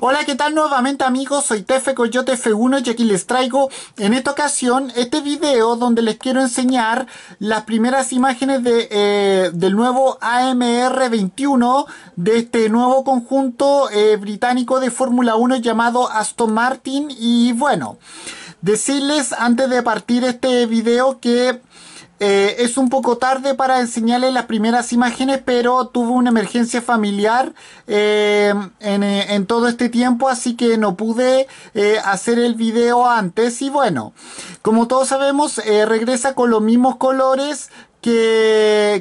Hola, ¿qué tal nuevamente amigos? Soy Tefe Coyote F1 y aquí les traigo en esta ocasión este video donde les quiero enseñar las primeras imágenes de, eh, del nuevo AMR21 de este nuevo conjunto eh, británico de Fórmula 1 llamado Aston Martin y bueno, decirles antes de partir este video que eh, es un poco tarde para enseñarle las primeras imágenes, pero tuvo una emergencia familiar eh, eh, en, todo este tiempo, así que no pude hacer el video antes. Y bueno, como todos sabemos, regresa con los mismos colores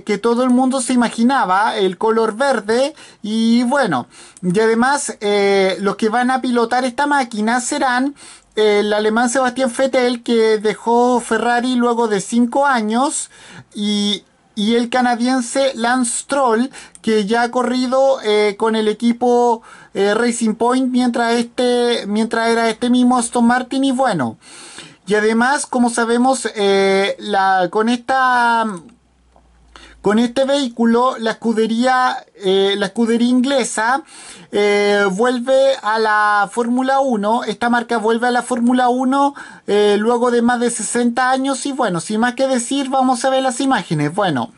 que, todo el mundo se imaginaba, el color verde y bueno, y además eh, los que van a pilotar esta máquina serán eh, el alemán Sebastián Vettel que dejó Ferrari luego de 5 años y, el canadiense Lance Stroll que ya ha corrido eh, con el equipo Racing Point mientras, este, mientras era este mismo Aston Martin y bueno. Y además, como sabemos, la, con esta con este vehículo, la escudería, eh, la escudería inglesa eh, vuelve a la Fórmula 1. Esta marca vuelve a la Fórmula 1 eh, luego de más de 60 años. Y bueno, sin más que decir, vamos a ver las imágenes. Bueno,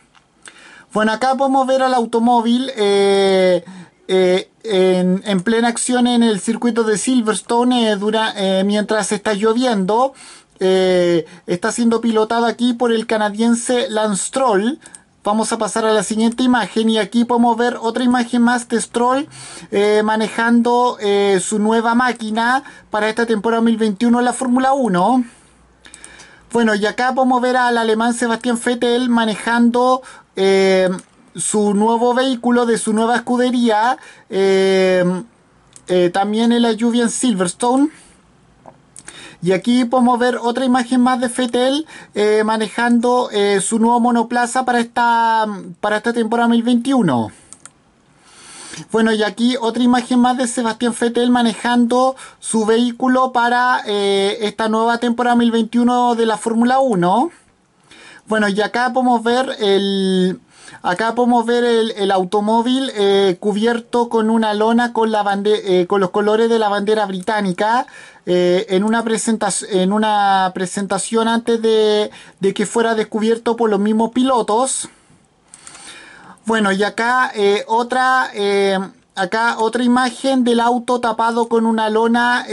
bueno acá podemos ver al automóvil. en, plena acción en el circuito de Silverstone mientras está lloviendo. está siendo pilotado aquí por el canadiense Lance Troll. Vamos a pasar a la siguiente imagen y aquí podemos ver otra imagen más de Stroll eh, manejando eh, su nueva máquina para esta temporada 2021 en la Fórmula 1. Bueno, y acá podemos ver al alemán Sebastián Vettel manejando eh, su nuevo vehículo de su nueva escudería, también en la lluvia en Silverstone. Y aquí podemos ver otra imagen más de Fettel eh, manejando eh, su nuevo monoplaza para esta, para esta temporada 2021. Bueno, y aquí otra imagen más de Sebastián Fettel manejando su vehículo para eh, esta nueva temporada 2021 de la Fórmula 1. Bueno, y acá podemos ver el, Acá podemos ver el, automóvil eh, cubierto con una lona eh, con, los colores de la bandera británica eh, en, una presentación antes de, que fuera descubierto por los mismos pilotos. Bueno, y acá otra imagen del auto tapado con una lona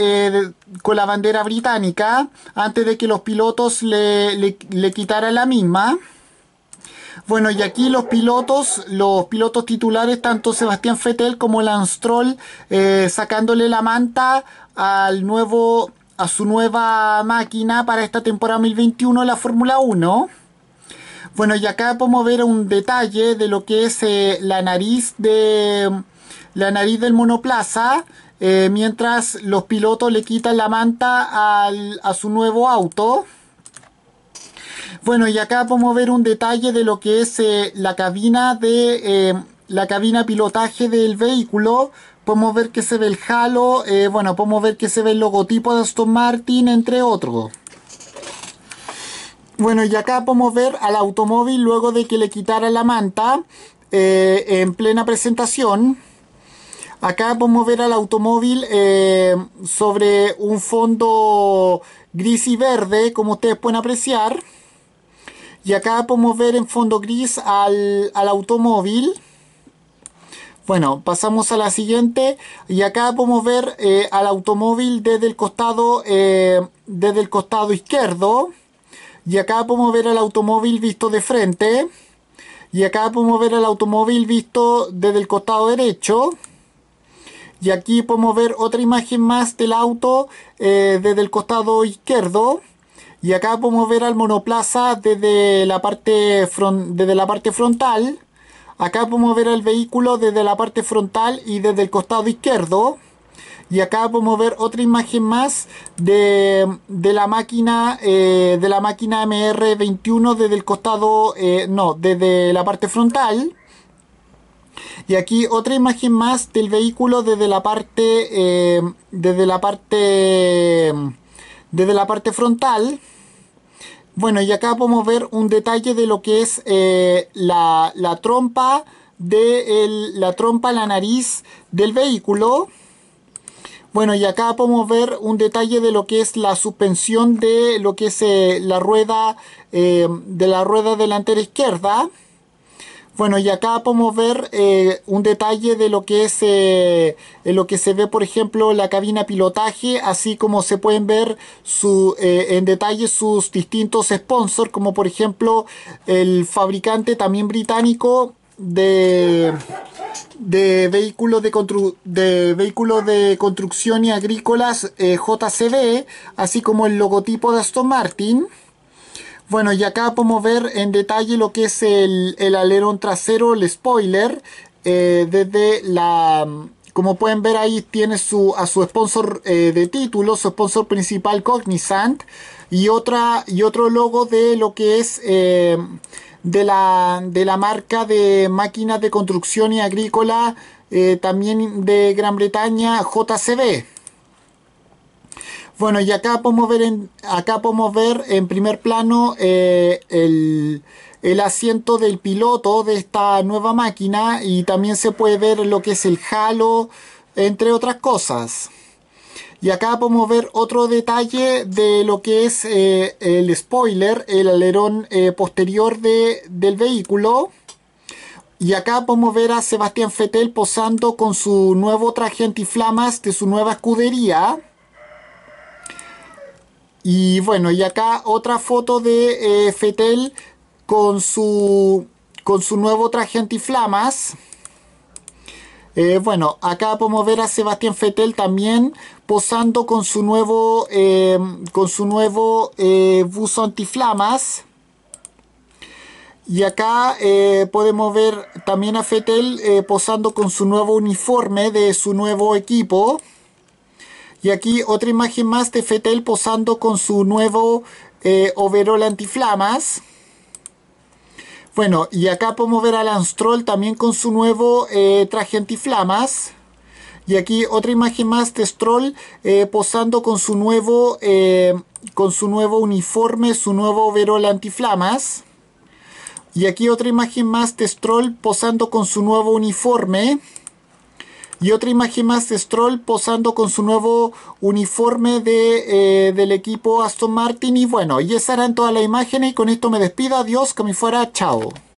con la bandera británica antes de que los pilotos le, le, le quitaran la misma. Bueno, y aquí los pilotos, los pilotos titulares, tanto Sebastián Fetel como Lance eh, sacándole la manta al nuevo, a su nueva máquina para esta temporada 2021 la Fórmula 1. Bueno, y acá podemos ver un detalle de lo que es eh, la nariz de la nariz del monoplaza, eh, mientras los pilotos le quitan la manta a su nuevo auto. Bueno, y acá podemos ver un detalle de lo que es eh, la cabina de eh, la cabina pilotaje del vehículo. Podemos ver que se ve el halo, eh, bueno, podemos ver que se ve el logotipo de Aston Martin, entre otros. Bueno, y acá podemos ver al automóvil luego de que le quitara la manta en plena presentación. Acá podemos ver al automóvil sobre un fondo gris y verde, como ustedes pueden apreciar y acá podemos ver en fondo gris al, automóvil bueno, pasamos a la siguiente y acá podemos ver eh, al automóvil desde el costado eh, desde el costado izquierdo y acá podemos ver al automóvil visto de frente y acá podemos ver al automóvil visto desde el costado derecho y aquí podemos ver otra imagen más del auto eh, desde el costado izquierdo y acá podemos ver al monoplaza desde la parte, desde la parte frontal. Acá podemos ver al vehículo desde la parte frontal y desde el costado izquierdo. Y acá podemos ver otra imagen más de, la máquina de la máquina eh, MR21 desde el costado, eh, no, desde la parte frontal. Y aquí otra imagen más del vehículo desde la parte, eh, desde la parte, desde la parte frontal. Bueno, y acá podemos ver un detalle de lo que es eh, la, trompa de la trompa, la nariz del vehículo. Bueno, y acá podemos ver un detalle de lo que es la suspensión de lo que es eh, la rueda eh, de la rueda delantera izquierda. Bueno, y acá podemos ver eh, un detalle de lo que es eh, lo que se ve, por ejemplo, la cabina pilotaje, así como se pueden ver su, eh, en detalle sus distintos sponsors, como por ejemplo el fabricante también británico de, de vehículos de, de vehículos de construcción y agrícolas eh, JCB, así como el logotipo de Aston Martin. Bueno, y acá podemos ver en detalle lo que es el, alerón trasero, el spoiler, eh, desde la... Como pueden ver ahí tiene su, a su sponsor eh, de título, su sponsor principal Cognizant y, otra, y otro logo de lo que es eh, de, la, de la marca de máquinas de construcción y agrícola también de Gran Bretaña JCB. Bueno, y acá podemos ver en, acá podemos ver en primer plano eh, el, asiento del piloto de esta nueva máquina y también se puede ver lo que es el halo, entre otras cosas. Y acá podemos ver otro detalle de lo que es eh, el spoiler, el alerón eh, posterior del vehículo. Y acá podemos ver a Sebastián Fettel posando con su nuevo traje antiflamas de su nueva escudería. Y bueno, y acá otra foto de eh, Fetel con su, con su nuevo traje antiflamas. Eh, bueno, acá podemos ver a Sebastián Fetel también posando con su nuevo, eh, con su nuevo buzo antiflamas. Y acá podemos ver también a Fetel posando con su nuevo uniforme de su nuevo equipo. Y aquí otra imagen más de Fetel posando con su nuevo eh, overol antiflamas. Bueno, y acá podemos ver a Troll también con su nuevo eh, traje antiflamas. Y aquí otra imagen más de Stroll eh, posando con su nuevo con su nuevo uniforme, su nuevo overol antiflamas. Y aquí otra imagen más de Stroll posando con su nuevo uniforme. Y otra imagen más de Stroll posando con su nuevo uniforme de, eh, del equipo Aston Martin. Y bueno, y esas eran todas las imágenes. Y con esto me despido. Adiós, que me fuera. Chao.